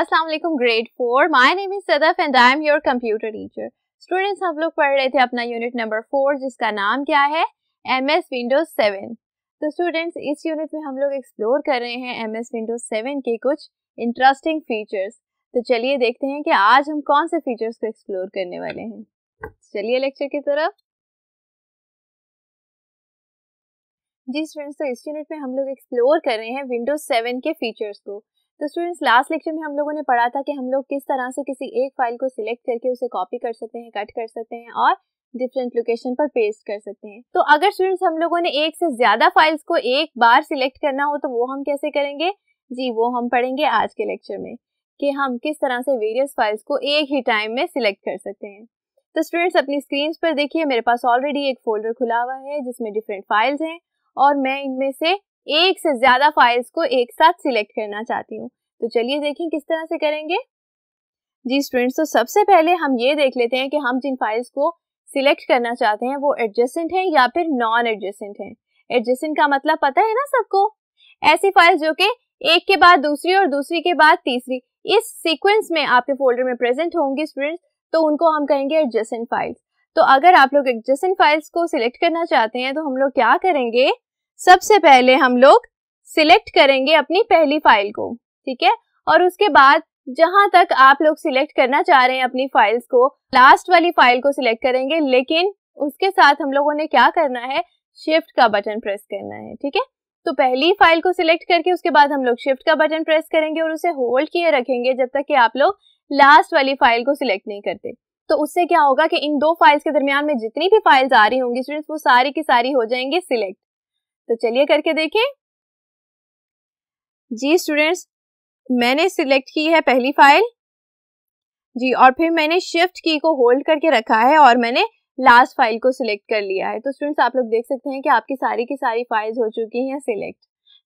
अस्सलाम वालेकुम grade four my name is Sadaf and I am your computer teacher students हम लोग पढ़ रहे थे अपना यूनिट नंबर फोर जिसका नाम क्या है एम एस विंडोज सेवन तो स्टूडेंट्स इस यूनिट में हम लोग एक्सप्लोर कर रहे हैं एम एस विंडोज सेवन के कुछ इंटरेस्टिंग फीचर्स तो चलिए देखते हैं कि आज हम कौन से फीचर्स को एक्सप्लोर करने वाले हैं चलिए लेक्चर की तरफ जी स्टूडेंट्स तो इस यूनिट में हम लोग एक्सप्लोर कर रहे हैं विंडोज सेवन के फीचर्स को तो स्टूडेंट्स लास्ट लेक्चर में हम लोगों ने पढ़ा था कि हम लोग किस तरह से किसी एक फाइल को सिलेक्ट करके उसे कॉपी कर सकते हैं कट कर सकते हैं और डिफरेंट लोकेशन पर पेस्ट कर सकते हैं तो अगर स्टूडेंट्स हम लोगों ने एक से ज्यादा फाइल्स को एक बार सिलेक्ट करना हो तो वो हम कैसे करेंगे जी वो हम पढ़ेंगे आज के लेक्चर में कि हम किस तरह से वेरियस फाइल्स को एक ही टाइम में सिलेक्ट कर सकते हैं तो स्टूडेंट्स अपनी स्क्रीन पर देखिए मेरे पास ऑलरेडी एक फोल्डर खुला हुआ है जिसमें डिफरेंट फाइल्स हैं और मैं इनमें से एक से ज्यादा फाइल्स को एक साथ सिलेक्ट करना चाहती हूँ तो चलिए देखें किस तरह से करेंगे जी स्टूडेंट्स तो सबसे पहले हम ये देख लेते हैं कि हम जिन फाइल्स को सिलेक्ट करना चाहते हैं वो एडजस्टेंट हैं या फिर नॉन एडजस्टेंट हैं एडजस्टेंट का मतलब पता है ना सबको ऐसी फाइल्स जो कि एक के बाद दूसरी और दूसरी के बाद तीसरी इस सीक्वेंस में आपके फोल्डर में प्रेजेंट होंगी स्टूडेंट्स तो उनको हम कहेंगे एडजस्टेंट फाइल्स तो अगर आप लोग एडजस्टेंट फाइल्स को सिलेक्ट करना चाहते हैं तो हम लोग क्या करेंगे सबसे पहले हम लोग सिलेक्ट करेंगे अपनी पहली फाइल को ठीक है और उसके बाद जहां तक आप लोग सिलेक्ट करना चाह रहे हैं अपनी फाइल्स को लास्ट वाली फाइल को सिलेक्ट करेंगे लेकिन उसके साथ हम लोगों ने क्या करना है शिफ्ट का बटन प्रेस करना है ठीक है तो पहली फाइल को सिलेक्ट करके उसके बाद हम लोग शिफ्ट का बटन प्रेस करेंगे और उसे होल्ड किए रखेंगे जब तक कि आप लोग लास्ट वाली फाइल को सिलेक्ट नहीं करते तो उससे क्या होगा कि इन दो फाइल्स के दरमियान में जितनी भी फाइल्स आ रही होंगी स्टूडेंट्स वो सारी की सारी हो जाएंगी सिलेक्ट तो चलिए करके देखें जी स्टूडेंट्स मैंने सिलेक्ट की है पहली फाइल जी और फिर मैंने शिफ्ट की को होल्ड करके रखा है और मैंने लास्ट फाइल को सिलेक्ट कर लिया है तो स्टूडेंट्स आप लोग देख सकते हैं कि आपकी सारी की सारी फाइल्स हो चुकी हैं सिलेक्ट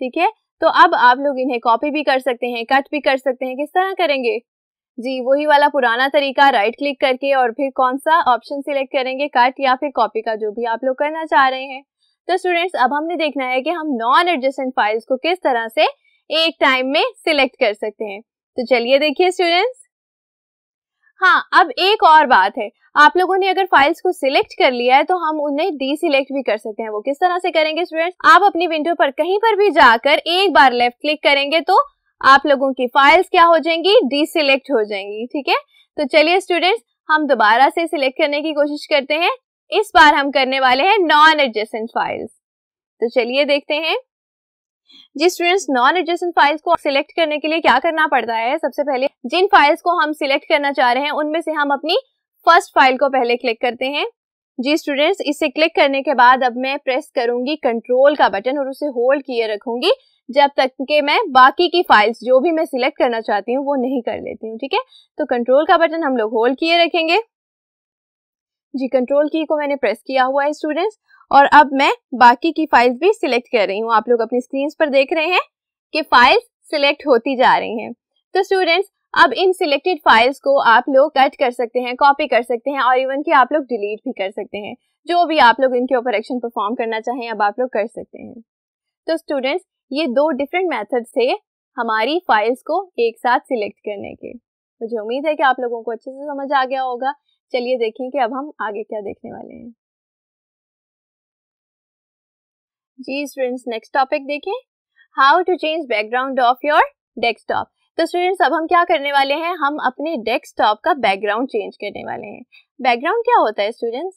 ठीक है तो अब आप लोग इन्हें कॉपी भी कर सकते हैं कट भी कर सकते हैं किस तरह करेंगे जी वही वाला पुराना तरीका राइट क्लिक करके और फिर कौन सा ऑप्शन सिलेक्ट करेंगे कट या फिर कॉपी का जो भी आप लोग करना चाह रहे हैं तो स्टूडेंट्स अब हमने देखना है कि हम नॉन एडजेसेंट फाइल्स को किस तरह से एक टाइम में सिलेक्ट कर सकते हैं तो चलिए देखिए स्टूडेंट्स हाँ अब एक और बात है आप लोगों ने अगर फाइल्स को सिलेक्ट कर लिया है तो हम उन्हें डी सिलेक्ट भी कर सकते हैं वो किस तरह से करेंगे स्टूडेंट्स आप अपनी विंडो पर कहीं पर भी जाकर एक बार लेफ्ट क्लिक करेंगे तो आप लोगों की फाइल्स क्या हो जाएंगी डी सिलेक्ट हो जाएंगी ठीक है तो चलिए स्टूडेंट्स हम दोबारा से सिलेक्ट करने की कोशिश करते हैं इस बार हम करने वाले हैं नॉन एडजेसेंट फाइल्स तो चलिए देखते हैं जी स्टूडेंट्स नॉन एडजेसेंट फाइल्स को सिलेक्ट करने के लिए क्या करना पड़ता है सबसे पहले जिन फाइल्स को हम सिलेक्ट करना चाह रहे हैं उनमें से हम अपनी फर्स्ट फाइल को पहले क्लिक करते हैं जी स्टूडेंट्स इसे क्लिक करने के बाद अब मैं प्रेस करूंगी कंट्रोल का बटन और उसे होल्ड किए रखूंगी जब तक के मैं बाकी की फाइल्स जो भी मैं सिलेक्ट करना चाहती हूँ वो नहीं कर लेती हूँ ठीक है तो कंट्रोल का बटन हम लोग होल्ड किए रखेंगे जी कंट्रोल की को मैंने प्रेस किया हुआ है स्टूडेंट्स और अब मैं बाकी की फाइल्स भी सिलेक्ट कर रही हूँ आप लोग अपनी स्क्रीन पर देख रहे हैं कि फाइल्स सिलेक्ट होती जा रही हैं तो स्टूडेंट्स अब इन सिलेक्टेड फाइल्स को आप लोग कट कर सकते हैं कॉपी कर सकते हैं और इवन कि आप लोग डिलीट भी कर सकते हैं जो भी आप लोग इनके ऊपर एक्शन परफॉर्म करना चाहें अब आप लोग कर सकते हैं तो स्टूडेंट्स ये दो डिफरेंट मेथड्स थे हमारी फाइल्स को एक साथ सिलेक्ट करने के मुझे उम्मीद है कि आप लोगों को अच्छे से समझ आ गया होगा चलिए देखें कि अब हम आगे क्या देखने वाले हैं जी स्टूडेंट्स नेक्स्ट टॉपिक देखें how to change background of your desktop तो स्टूडेंट्स अब हम क्या करने वाले हैं हम अपने डेस्कटॉप का बैकग्राउंड चेंज करने वाले हैं बैकग्राउंड क्या होता है स्टूडेंट्स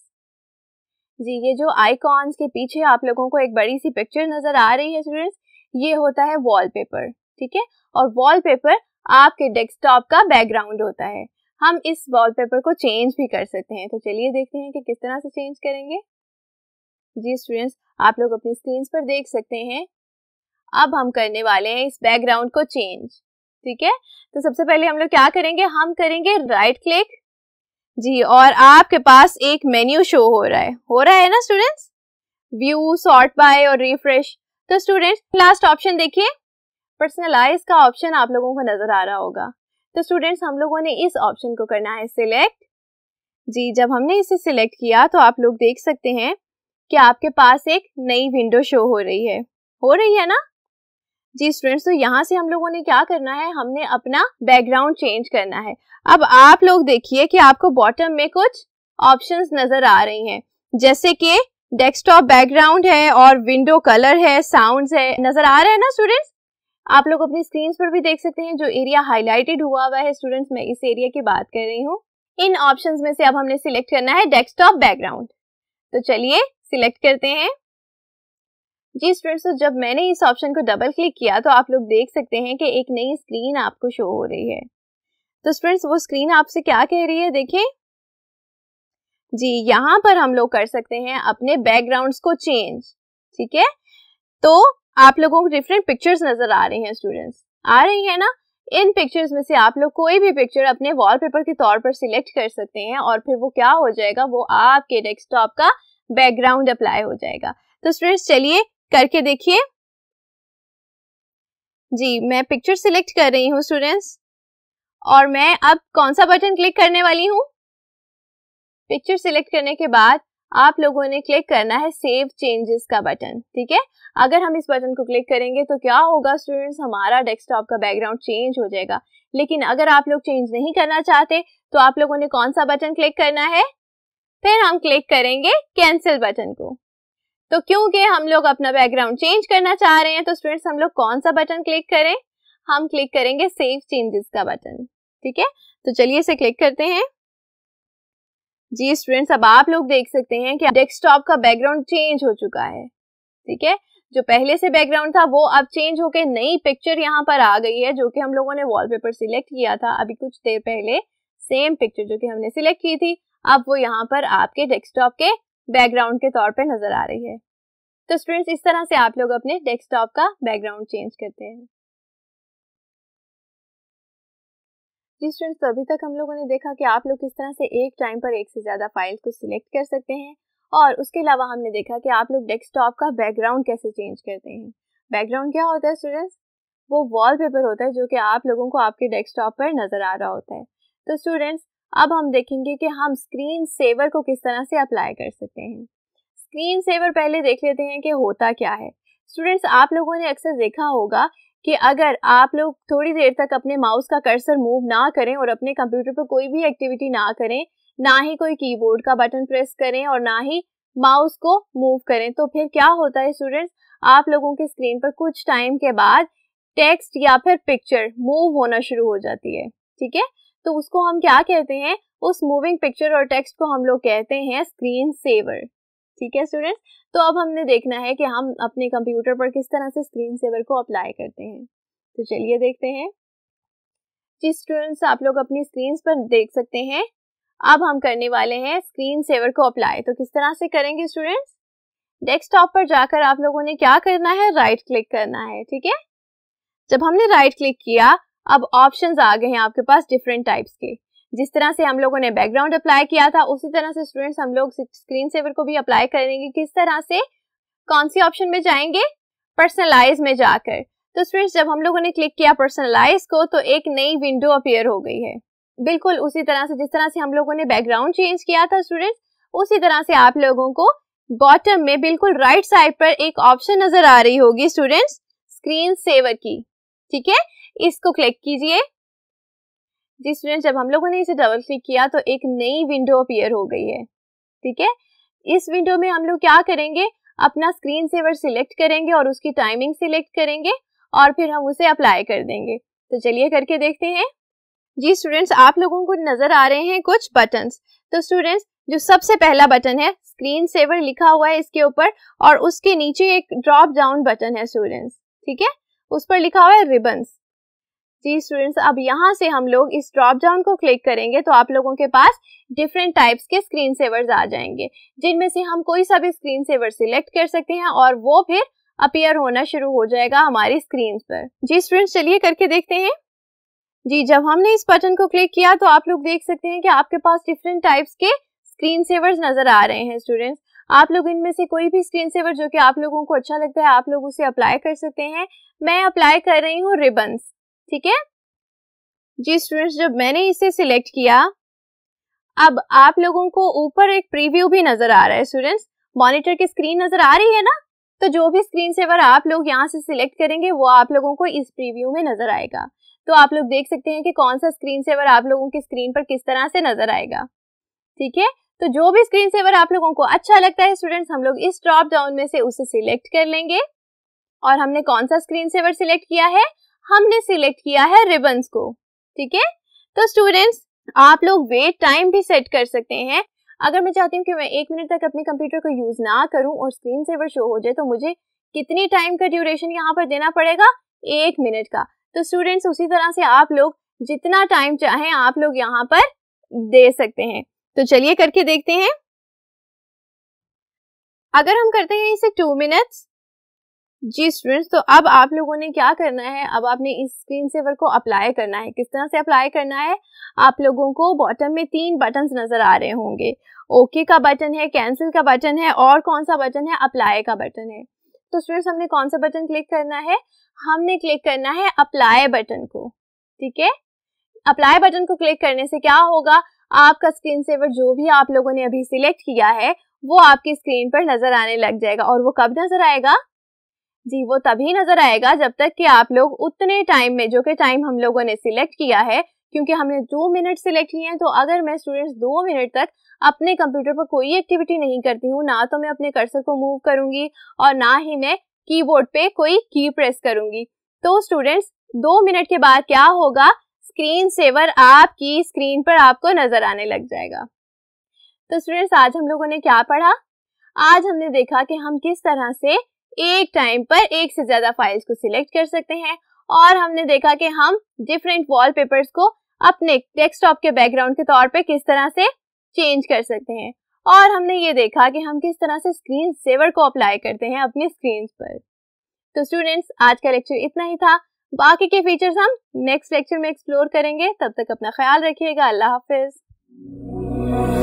जी ये जो आईकॉन्स के पीछे आप लोगों को एक बड़ी सी पिक्चर नजर आ रही है स्टूडेंट्स ये होता है वॉलपेपर ठीक है और वॉलपेपर आपके डेस्कटॉप का बैकग्राउंड होता है हम इस वॉलपेपर को चेंज भी कर सकते हैं तो चलिए देखते हैं कि किस तरह से चेंज करेंगे जी स्टूडेंट्स आप लोग अपनी स्क्रीन पर देख सकते हैं अब हम करने वाले हैं इस बैकग्राउंड को चेंज ठीक है तो सबसे पहले हम लोग क्या करेंगे हम करेंगे राइट क्लिक जी और आपके पास एक मेन्यू शो हो रहा है हो रहा है ना स्टूडेंट्स व्यू सॉर्ट बाय और रिफ्रेश तो स्टूडेंट्स लास्ट ऑप्शन देखिए पर्सनलाइज का ऑप्शन आप लोगों को नजर आ रहा होगा तो स्टूडेंट्स हम लोगों ने इस ऑप्शन को करना है सिलेक्ट जी जब हमने इसे सिलेक्ट किया तो आप लोग देख सकते हैं कि आपके पास एक नई विंडो शो हो रही है हो रही है ना जी स्टूडेंट्स तो यहाँ से हम लोगों ने क्या करना है हमने अपना बैकग्राउंड चेंज करना है अब आप लोग देखिए कि आपको बॉटम में कुछ ऑप्शन नजर आ रही है जैसे कि डेस्कटॉप बैकग्राउंड है और विंडो कलर है साउंड्स है नजर आ रहे हैं ना स्टूडेंट्स आप लोग अपनी स्क्रीन पर भी देख सकते हैं जो एरिया हाईलाइटेड हुआ हुआ है स्टूडेंट्स मैं इस एरिया की बात कर रही हूँ इन ऑप्शन में से अब हमने सिलेक्ट करना है डेस्कटॉप बैकग्राउंड तो चलिए सिलेक्ट करते हैं जी स्टूडेंट्स तो जब मैंने इस ऑप्शन को डबल क्लिक किया तो आप लोग देख सकते हैं कि एक नई स्क्रीन आपको शो हो रही है तो स्टूडेंट्स वो स्क्रीन आपसे क्या कह रही है देखें जी यहाँ पर हम लोग कर सकते हैं अपने बैकग्राउंड्स को चेंज ठीक है तो आप लोगों को डिफरेंट पिक्चर्स नजर आ रही हैं स्टूडेंट्स आ रही है ना इन पिक्चर्स में से आप लोग कोई भी पिक्चर अपने वॉलपेपर के तौर पर सिलेक्ट कर सकते हैं और फिर वो क्या हो जाएगा वो आपके डेस्कटॉप का बैकग्राउंड अप्लाई हो जाएगा तो स्टूडेंट्स चलिए करके देखिए जी मैं पिक्चर सिलेक्ट कर रही हूँ स्टूडेंट्स और मैं अब कौन सा बटन क्लिक करने वाली हूँ पिक्चर सिलेक्ट करने के बाद आप लोगों ने क्लिक करना है सेव चेंजेस का बटन ठीक है अगर हम इस बटन को क्लिक करेंगे तो क्या होगा स्टूडेंट्स हमारा डेस्कटॉप का बैकग्राउंड चेंज हो जाएगा लेकिन अगर आप लोग चेंज नहीं करना चाहते तो आप लोगों ने कौन सा बटन क्लिक करना है फिर हम क्लिक करेंगे कैंसिल बटन को तो क्योंकि हम लोग अपना बैकग्राउंड चेंज करना चाह रहे हैं तो स्टूडेंट्स हम लोग कौन सा बटन क्लिक करें हम क्लिक करेंगे सेव चेंजेस का बटन ठीक है तो चलिए इसे क्लिक करते हैं जी स्टूडेंट्स अब आप लोग देख सकते हैं कि डेस्कटॉप का बैकग्राउंड चेंज हो चुका है ठीक है जो पहले से बैकग्राउंड था वो अब चेंज होके नई पिक्चर यहाँ पर आ गई है जो कि हम लोगों ने वॉलपेपर सिलेक्ट किया था अभी कुछ देर पहले सेम पिक्चर जो कि हमने सिलेक्ट की थी अब वो यहाँ पर आपके डेस्कटॉप के बैकग्राउंड के तौर पर नजर आ रही है तो स्टूडेंट्स इस तरह से आप लोग अपने डेस्कटॉप का बैकग्राउंड चेंज करते हैं जी स्टूडेंट्स तो अभी तक हम लोगों ने देखा कि आप लोग किस तरह से एक टाइम पर एक से ज़्यादा फाइल को सिलेक्ट कर सकते हैं और उसके अलावा हमने देखा कि आप लोग डेस्कटॉप का बैकग्राउंड कैसे चेंज करते हैं बैकग्राउंड क्या होता है स्टूडेंट्स वो वॉलपेपर होता है जो कि आप लोगों को आपके डेस्कटॉप पर नज़र आ रहा होता है तो स्टूडेंट्स अब हम देखेंगे कि हम स्क्रीन सेवर को किस तरह से अप्लाई कर सकते हैं स्क्रीन सेवर पहले देख लेते हैं कि होता क्या है स्टूडेंट्स आप लोगों ने अक्सर देखा होगा कि अगर आप लोग थोड़ी देर तक अपने माउस का कर्सर मूव ना करें और अपने कंप्यूटर पर कोई भी एक्टिविटी ना करें ना ही कोई कीबोर्ड का बटन प्रेस करें और ना ही माउस को मूव करें तो फिर क्या होता है स्टूडेंट्स आप लोगों की स्क्रीन पर कुछ टाइम के बाद टेक्स्ट या फिर पिक्चर मूव होना शुरू हो जाती है ठीक है तो उसको हम क्या कहते हैं उस मूविंग पिक्चर और टेक्स्ट को हम लोग कहते हैं स्क्रीन सेवर ठीक है स्टूडेंट्स तो अब हमने देखना है कि हम अपने कंप्यूटर पर किस तरह से स्क्रीन सेवर को अप्लाई करते हैं तो चलिए देखते हैं जी स्टूडेंट्स आप लोग अपनी स्क्रीन पर देख सकते हैं अब हम करने वाले हैं स्क्रीन सेवर को अप्लाई तो किस तरह से करेंगे स्टूडेंट्स डेस्कटॉप पर जाकर आप लोगों ने क्या करना है राइट क्लिक करना है ठीक है जब हमने राइट क्लिक किया अब ऑप्शंस आ गए हैं आपके पास डिफरेंट टाइप्स के जिस तरह से हम लोगों ने बैकग्राउंड अप्लाई किया था उसी तरह से स्टूडेंट्स हम लोग स्क्रीन सेवर को भी अप्लाई करेंगे किस तरह से कौन सी ऑप्शन में जाएंगे पर्सनलाइज में जाकर तो स्टूडेंट्स जब हम लोगों ने क्लिक किया पर्सनलाइज को तो एक नई विंडो अपेयर हो गई है बिल्कुल उसी तरह से जिस तरह से हम लोगों ने बैकग्राउंड चेंज किया था स्टूडेंट्स उसी तरह से आप लोगों को बॉटम में बिल्कुल राइट साइड पर एक ऑप्शन नजर आ रही होगी स्टूडेंट्स स्क्रीन सेवर की ठीक है इसको क्लिक कीजिए जी स्टूडेंट जब हम लोगों ने इसे डबल क्लिक किया तो एक नई विंडो अपीयर हो गई है ठीक है इस विंडो में हम लोग क्या करेंगे अपना स्क्रीन सेवर सिलेक्ट करेंगे और उसकी टाइमिंग सिलेक्ट करेंगे और फिर हम उसे अप्लाई कर देंगे तो चलिए करके देखते हैं जी स्टूडेंट्स आप लोगों को नजर आ रहे हैं कुछ बटन्स तो स्टूडेंट्स जो सबसे पहला बटन है स्क्रीन सेवर लिखा हुआ है इसके ऊपर और उसके नीचे एक ड्रॉप डाउन बटन है स्टूडेंट्स ठीक है उस पर लिखा हुआ है रिबन्स जी स्टूडेंट्स अब यहाँ से हम लोग इस ड्रॉप डाउन को क्लिक करेंगे तो आप लोगों के पास डिफरेंट टाइप्स के स्क्रीन सेवर्स आ जाएंगे जिनमें से हम कोई सा भी स्क्रीन सेवर सिलेक्ट कर सकते हैं और वो फिर अपियर होना शुरू हो जाएगा हमारी स्क्रीन पर जी स्टूडेंट्स चलिए करके देखते हैं जी जब हमने इस बटन को क्लिक किया तो आप लोग देख सकते हैं कि आपके पास डिफरेंट टाइप्स के स्क्रीन सेवर्स नजर आ रहे हैं स्टूडेंट्स आप लोग इनमें से कोई भी स्क्रीन सेवर जो कि आप लोगों को अच्छा लगता है आप लोग उसे अप्लाई कर सकते हैं मैं अप्लाई कर रही हूँ रिबन्स ठीक है जी स्टूडेंट्स जब मैंने इसे सिलेक्ट किया अब आप लोगों को ऊपर एक प्रीव्यू भी नजर आ रहा है स्टूडेंट्स मॉनिटर की स्क्रीन नजर आ रही है ना तो जो भी स्क्रीन सेवर आप लोग यहाँ से सिलेक्ट करेंगे वो आप लोगों को इस प्रीव्यू में नजर आएगा तो आप लोग देख सकते हैं कि कौन सा स्क्रीन सेवर आप लोगों की स्क्रीन पर किस तरह से नजर आएगा ठीक है तो जो भी स्क्रीन सेवर आप लोगों को अच्छा लगता है स्टूडेंट्स हम लोग इस ड्रॉप डाउन में से उसे सिलेक्ट कर लेंगे और हमने कौन सा स्क्रीन सेवर सिलेक्ट किया है हमने सिलेक्ट किया है रिबन्स को ठीक है तो स्टूडेंट्स आप लोग वेट टाइम भी सेट कर सकते हैं अगर मैं चाहती हूँ कि मैं एक मिनट तक अपने कंप्यूटर को यूज ना करूँ और स्क्रीन सेवर शो हो जाए तो मुझे कितनी टाइम का ड्यूरेशन यहाँ पर देना पड़ेगा एक मिनट का तो स्टूडेंट्स उसी तरह से आप लोग जितना टाइम चाहें आप लोग यहाँ पर दे सकते हैं तो चलिए करके देखते हैं अगर हम करते हैं इसे टू मिनट्स जी स्टूडेंट्स तो अब आप लोगों ने क्या करना है अब आपने इस स्क्रीन सेवर को अप्लाई करना है किस तरह से अप्लाई करना है आप लोगों को बॉटम में तीन बटन नज़र आ रहे होंगे ओके का बटन है कैंसिल का बटन है और कौन सा बटन है अप्लाई का बटन है तो स्टूडेंट्स हमने कौन सा बटन क्लिक करना है हमने क्लिक करना है अप्लाई बटन को ठीक है अप्लाई बटन को क्लिक करने से क्या होगा आपका स्क्रीन सेवर जो भी आप लोगों ने अभी सिलेक्ट किया है वो आपकी स्क्रीन पर नजर आने लग जाएगा और वो कब नजर आएगा जी वो तभी नजर आएगा जब तक कि आप लोग उतने टाइम में जो कि टाइम हम लोगों ने सिलेक्ट किया है क्योंकि हमने दो मिनट सिलेक्ट किए हैं तो अगर मैं स्टूडेंट्स दो मिनट तक अपने कंप्यूटर पर कोई एक्टिविटी नहीं करती हूँ ना तो मैं अपने कर्सर को मूव करूंगी और ना ही मैं कीबोर्ड पे कोई की प्रेस करूंगी तो स्टूडेंट्स दो मिनट के बाद क्या होगा स्क्रीन सेवर आपकी स्क्रीन पर आपको नजर आने लग जाएगा तो स्टूडेंट्स आज हम लोगों ने क्या पढ़ा आज हमने देखा कि हम किस तरह से एक टाइम पर एक से ज्यादा फाइल्स को सिलेक्ट कर सकते हैं और हमने देखा कि हम डिफरेंट वॉलपेपर्स को अपने डेस्कटॉप के बैकग्राउंड के तौर पे किस तरह से चेंज कर सकते हैं और हमने ये देखा कि हम किस तरह से स्क्रीन सेवर को अप्लाई करते हैं अपनी स्क्रीन पर तो स्टूडेंट्स आज का लेक्चर इतना ही था बाकी के फीचर्स हम नेक्स्ट लेक्चर में एक्सप्लोर करेंगे तब तक अपना ख्याल रखिएगा अल्लाह हाफिज़